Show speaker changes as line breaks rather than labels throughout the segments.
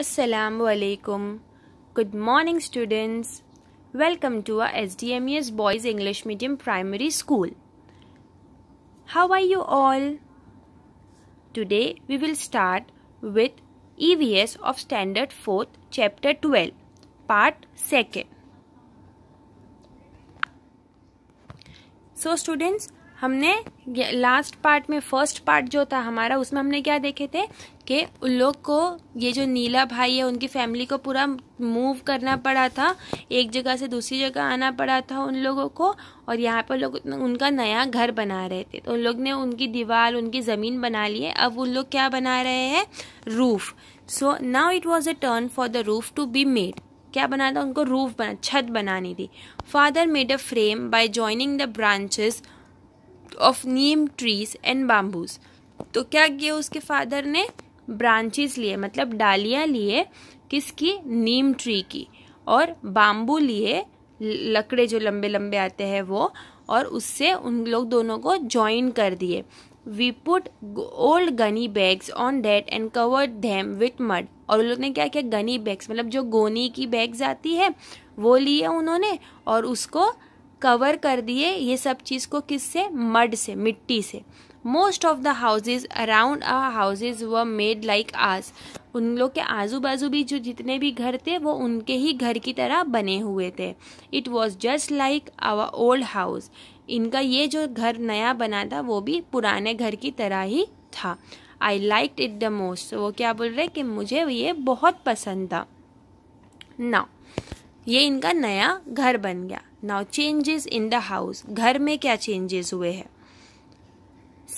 Assalamu alaikum. Good morning students. Welcome to our SDMES Boys English Medium Primary School. How are you all? Today we will start with EVS of Standard 4th Chapter 12 Part 2nd. So students हमने last part में first part जो था हमारा उसमें हमने क्या देखे थे कि उन लोग को ये जो नीला भाई है उनकी फैमिली को पूरा मूव करना पड़ा था एक जगह से दूसरी जगह आना पड़ा था उन लोगों को और यहाँ पर लोग उनका नया घर बना रहे थे तो उन लोग ने उनकी दीवार उनकी ज़मीन बना ली है अब उन लोग क्या बना रहे हैं roof so now it was a turn for the roof to be made क्या बनाना था उनको रूफ बना छत बनानी थी father made a frame by joining the branches of neem trees and bamboos तो क्या किए उसके फादर ने ब्रांचेस लिए मतलब डालियाँ लिए किसकी नीम ट्री की और बाम्बू लिए लकड़े जो लंबे लंबे आते हैं वो और उससे उन लोग दोनों को जॉइन कर दिए we put old gunny bags on that and covered them with mud और उन लोग ने क्या किया गनी बैग्स मतलब जो गोनी की बैग्स आती है वो लिए उन्होंने और उसको कवर कर दिए ये सब चीज़ को किससे मड से मिट्टी से most of the houses around uh houses were made like ours उन लोग के आजू बाजू भी जो जितने भी घर थे वो उनके ही घर की तरह बने हुए थे it was just like our old house इनका ये जो घर नया बना था वो भी पुराने घर की तरह ही था I like it the most वो क्या बोल रहे कि मुझे ये बहुत पसंद था ना ये इनका नया घर बन गया now changes in the house घर में क्या चेंजेस हुए हैं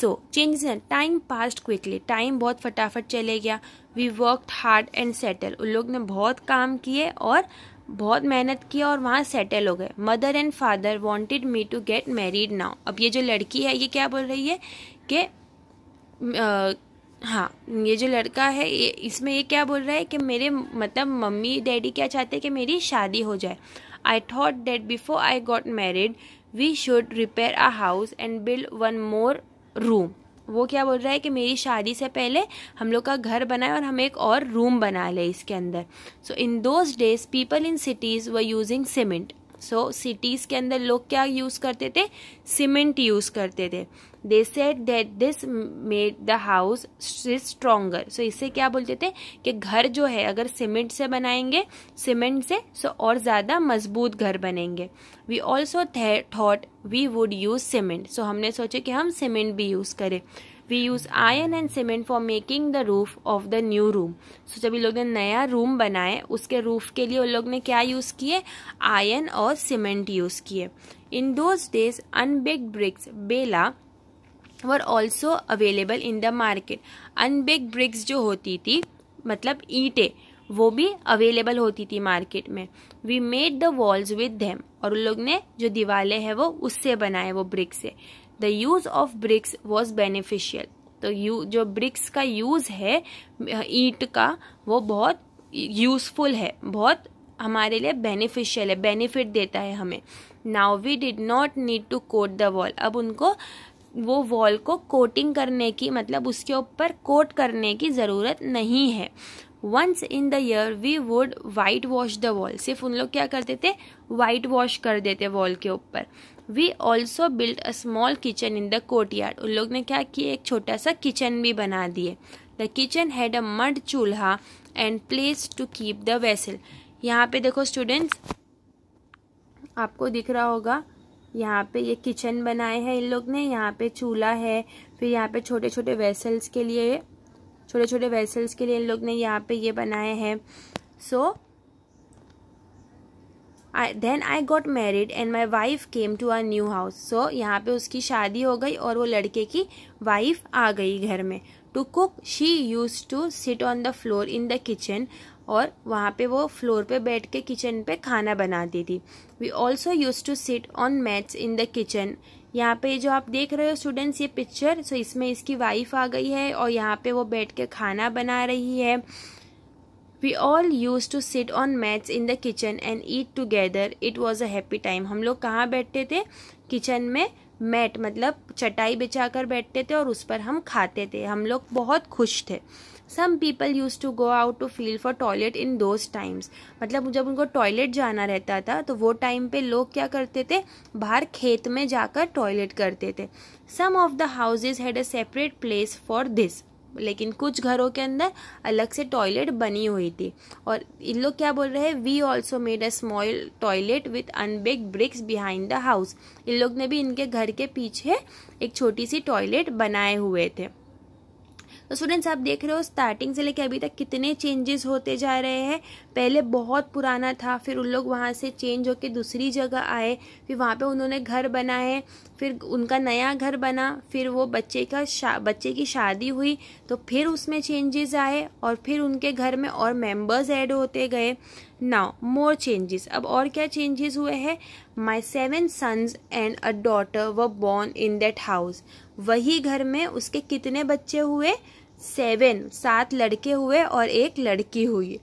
so changes in time passed quickly time बहुत फटाफट चले गया we work hard and settle उन लोग ने बहुत काम किए और बहुत मेहनत की और वहाँ सेटल हो गए mother and father wanted me to get married now अब ये जो लड़की है ये क्या बोल रही है कि हाँ ये जो लड़का है ये इसमें ये क्या बोल रहा है कि मेरे मतलब मम्मी डैडी क्या चाहते हैं कि मेरी शादी हो जाए I thought that before I got married, we should repair our house and build one more room वो क्या बोल रहा है कि मेरी शादी से पहले हम लोग का घर बनाए और हम एक और रूम बना ले इसके अंदर so in those days people in cities were using cement so cities के अंदर लोग क्या यूज़ करते थे सीमेंट यूज़ करते थे they said that this made the house is stronger so इससे क्या बोलते थे कि घर जो है अगर सीमेंट से बनाएंगे सीमेंट से सो so और ज़्यादा मजबूत घर बनेंगे we also thought we would use cement so हमने सोचे कि हम सीमेंट भी यूज़ करें we use iron and cement for making the roof of the new room so जब लोग ने नया रूम बनाए उसके रूफ के लिए उन लोग ने क्या यूज किए आयन और सीमेंट यूज किए in those days unbaked bricks बेला were also available in the market unbaked bricks जो होती थी मतलब ईटे वो भी अवेलेबल होती थी मार्केट में we made the walls with them और उन लोग ने जो दिवाले हैं वो उससे बनाए वो ब्रिक्स से the use of bricks was beneficial तो यू जो ब्रिक्स का यूज है ईट का वो बहुत यूजफुल है बहुत हमारे लिए बेनिफिशियल है बेनिफिट देता है हमें now we did not need to coat the wall अब उनको वो वॉल को कोटिंग करने की मतलब उसके ऊपर कोट करने की ज़रूरत नहीं है once in the year we would whitewash the wall सिर्फ उन लोग क्या करते थे वाइट वॉश कर देते वॉल के ऊपर we also build a small kitchen in the courtyard उन लोग ने क्या कि एक छोटा सा किचन भी बना दिए the kitchen had a mud chulha and place to keep the vessel यहाँ पे देखो स्टूडेंट्स आपको दिख रहा होगा यहाँ पे ये किचन बनाए हैं इन लोग ने यहाँ पे चूल्हा है फिर यहाँ पे छोटे छोटे वेसल्स के लिए छोटे छोटे वेसल्स के लिए इन लोग ने यहाँ पे ये बनाए हैं so so, I then I got married and my wife came to our new house so यहाँ पे उसकी शादी हो गई और वो लड़के की वाइफ आ गई घर में to cook she used to sit on the floor in the kitchen और वहाँ पे वो फ्लोर पे बैठ के किचन पे खाना बनाती थी we also used to sit on mats in the kitchen यहाँ पे जो आप देख रहे हो स्टूडेंट्स ये पिक्चर सो इसमें इसकी वाइफ आ गई है और यहाँ पे वो बैठ के खाना बना रही है we all used to sit on mats in the kitchen and eat together it was a happy time हम लोग कहाँ बैठते थे किचन में मैट मतलब चटाई बिछा कर बैठते थे और उस पर हम खाते थे हम लोग बहुत खुश थे some people used to go out to field for toilet in those times मतलब जब उनको टॉयलेट जाना रहता था तो वो टाइम पे लोग क्या करते थे बाहर खेत में जाकर टॉयलेट करते थे some of the houses had a separate place for this लेकिन कुछ घरों के अंदर अलग से टॉयलेट बनी हुई थी और इन लोग क्या बोल रहे हैं we also made a small toilet with unbaked bricks behind the house इन लोग ने भी इनके घर के पीछे एक छोटी सी टॉयलेट बनाए हुए थे तो स्टूडेंट्स आप देख रहे हो स्टार्टिंग से लेके अभी तक कितने चेंजेस होते जा रहे हैं पहले बहुत पुराना था फिर उन लोग वहाँ से चेंज होकर दूसरी जगह आए फिर वहाँ पे उन्होंने घर बनाए फिर उनका नया घर बना फिर वो बच्चे का शा, बच्चे की शादी हुई तो फिर उसमें चेंजेस आए और फिर उनके घर में और मेंबर्स ऐड होते गए नाउ मोर चेंजेस अब और क्या चेंजेस हुए हैं my seven sons and a daughter were born in that house वही घर में उसके कितने बच्चे हुए सेवन सात लड़के हुए और एक लड़की हुई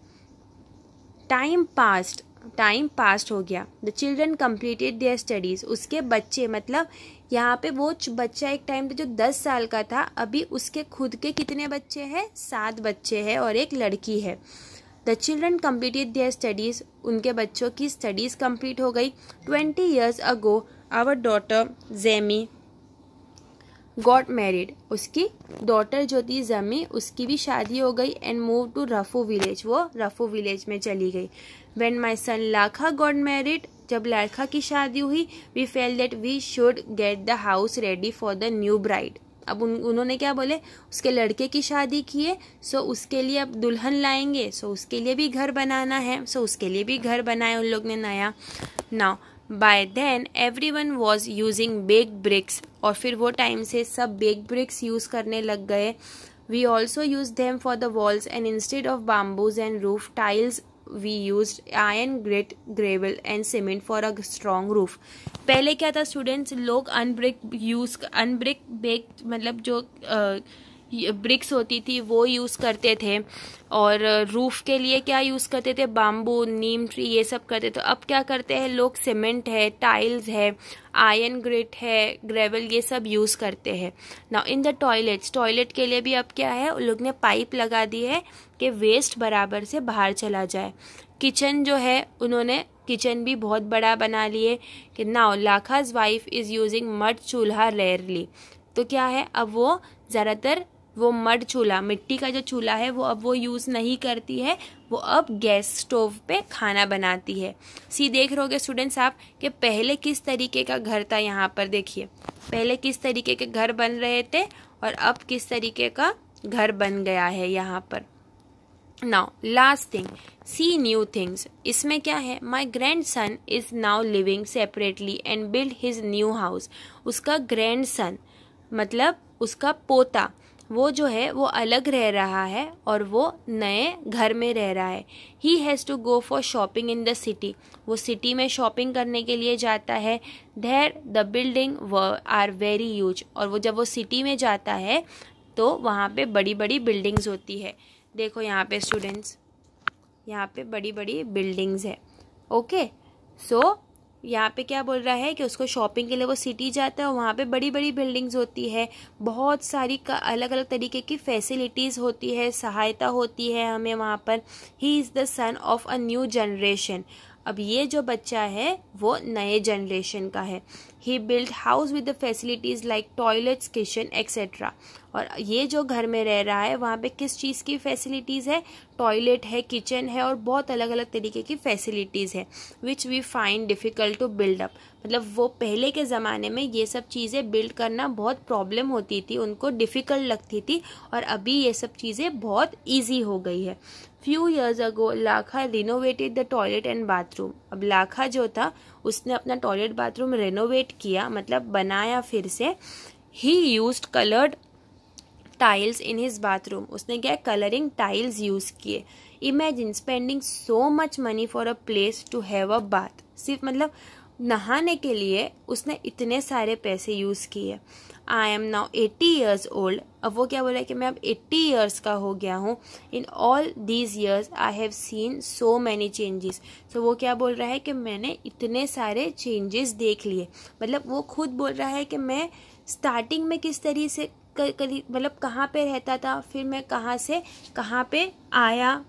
टाइम पास्ट टाइम पास्ट हो गया the children completed their studies उसके बच्चे मतलब यहाँ पे वो बच्चा एक टाइम पे जो दस साल का था अभी उसके खुद के कितने बच्चे हैं सात बच्चे हैं और एक लड़की है the children completed their studies उनके बच्चों की स्टडीज़ कम्प्लीट हो गई twenty years ago our daughter Jami got married उसकी डॉटर जो थी जमी उसकी भी शादी हो गई and move to Rafu village वो रफू विलेज में चली गई when my son Lakha got married जब लाखा की शादी हुई we felt that we should get the house ready for the new bride अब उन उन्होंने क्या बोले उसके लड़के की शादी की है सो उसके लिए अब दुल्हन लाएंगे सो उसके लिए भी घर बनाना है सो उसके लिए भी घर बनाए उन लोग ने नया now by then everyone was using baked bricks और फिर वो टाइम से सब बेग ब्रिक्स यूज़ करने लग गए we also use them for the walls and instead of bamboos and roof tiles we use iron grit gravel and cement for a strong roof पहले क्या था स्टूडेंट्स लोग अनब्रिक यूज अनब्रिक बेग मतलब जो uh, BRICS होती थी वो यूज़ करते थे और रूफ़ के लिए क्या यूज़ करते थे बाम्बू नीम ट्री ये सब करते थे अब क्या करते हैं लोग सीमेंट है टाइल्स है आयन ग्रिट है ग्रेवल ये सब यूज़ करते हैं ना इन द टॉयलेट्स टॉयलेट के लिए भी अब क्या है उन लोग ने पाइप लगा दी है कि वेस्ट बराबर से बाहर चला जाए किचन जो है उन्होंने किचन भी बहुत बड़ा बना लिए कि now Lakha's wife is using mud chulha rarely तो क्या है अब वो ज़्यादातर वो मड चूल्हा मिट्टी का जो चूल्हा है वो अब वो यूज़ नहीं करती है वो अब गैस स्टोव पे खाना बनाती है सी देख रहोगे स्टूडेंट्स आप कि पहले किस तरीके का घर था यहाँ पर देखिए पहले किस तरीके के घर बन रहे थे और अब किस तरीके का घर बन गया है यहाँ पर now last thing see new things इसमें क्या है my grandson is now living separately and build his new house उसका ग्रैंड सन मतलब उसका पोता वो जो है वो अलग रह रहा है और वो नए घर में रह रहा है he has to go for shopping in the city वो सिटी में शॉपिंग करने के लिए जाता है धैर द बिल्डिंग व आर वेरी यूज और वो जब वो सिटी में जाता है तो वहाँ पे बड़ी बड़ी बिल्डिंग्स होती है देखो यहाँ पे स्टूडेंट्स यहाँ पे बड़ी बड़ी बिल्डिंग्स है ओके सो यहाँ पे क्या बोल रहा है कि उसको शॉपिंग के लिए वो सिटी जाता है वहाँ पे बड़ी बड़ी बिल्डिंग्स होती है बहुत सारी का अलग अलग तरीके की फैसिलिटीज़ होती है सहायता होती है हमें वहाँ पर he is the son of a new generation अब ये जो बच्चा है वो नए जनरेशन का है he build house with facilities like toilets kitchen etcetera और ये जो घर में रह रहा है वहाँ पे किस चीज़ की फैसिलिटीज़ है टॉयलेट है किचन है और बहुत अलग अलग तरीके की फैसिलिटीज़ है which we find difficult to build up मतलब वो पहले के ज़माने में ये सब चीज़ें बिल्ड करना बहुत प्रॉब्लम होती थी उनको डिफ़िकल्ट लगती थी और अभी ये सब चीज़ें बहुत ईजी हो गई है few years ago Lakha renovated the toilet and bathroom अब लाखा जो था उसने अपना टॉयलेट बाथरूम रेनोवेट किया मतलब बनाया फिर से he use coloured tiles in his bathroom उसने क्या कलरिंग टाइल्स यूज किए imagine spending so much money for a place to have a bath सिर्फ मतलब नहाने के लिए उसने इतने सारे पैसे यूज़ किए I am now eighty years old अब वो क्या बोला है कि मैं अब एट्टी ईयर्स का हो गया हूँ in all these years I have seen so many changes तो वो क्या बोल रहा है कि मैंने इतने सारे चेंजेस देख लिए मतलब वो खुद बोल रहा है कि मैं स्टार्टिंग में किस तरीके से मतलब कहाँ पे रहता था फिर मैं कहाँ से कहाँ पे आया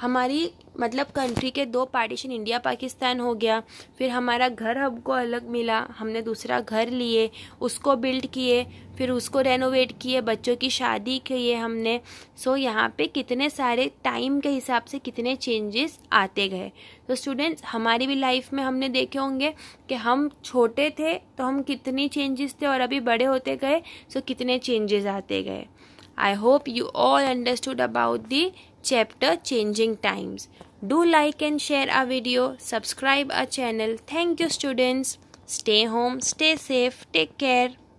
हमारी मतलब कंट्री के दो पार्टीशन इंडिया पाकिस्तान हो गया फिर हमारा घर हमको अलग मिला हमने दूसरा घर लिए उसको बिल्ड किए फिर उसको रेनोवेट किए बच्चों की शादी किए हमने सो यहाँ पे कितने सारे टाइम के हिसाब से कितने चेंजेस आते गए तो स्टूडेंट्स हमारी भी लाइफ में हमने देखे होंगे कि हम छोटे थे तो हम कितनी चेंजेस थे और अभी बड़े होते गए सो कितने चेंजेस आते गए I hope you all understood about the chapter Changing Times. Do like and share our video, subscribe our channel. Thank you students. Stay home, stay safe, take care.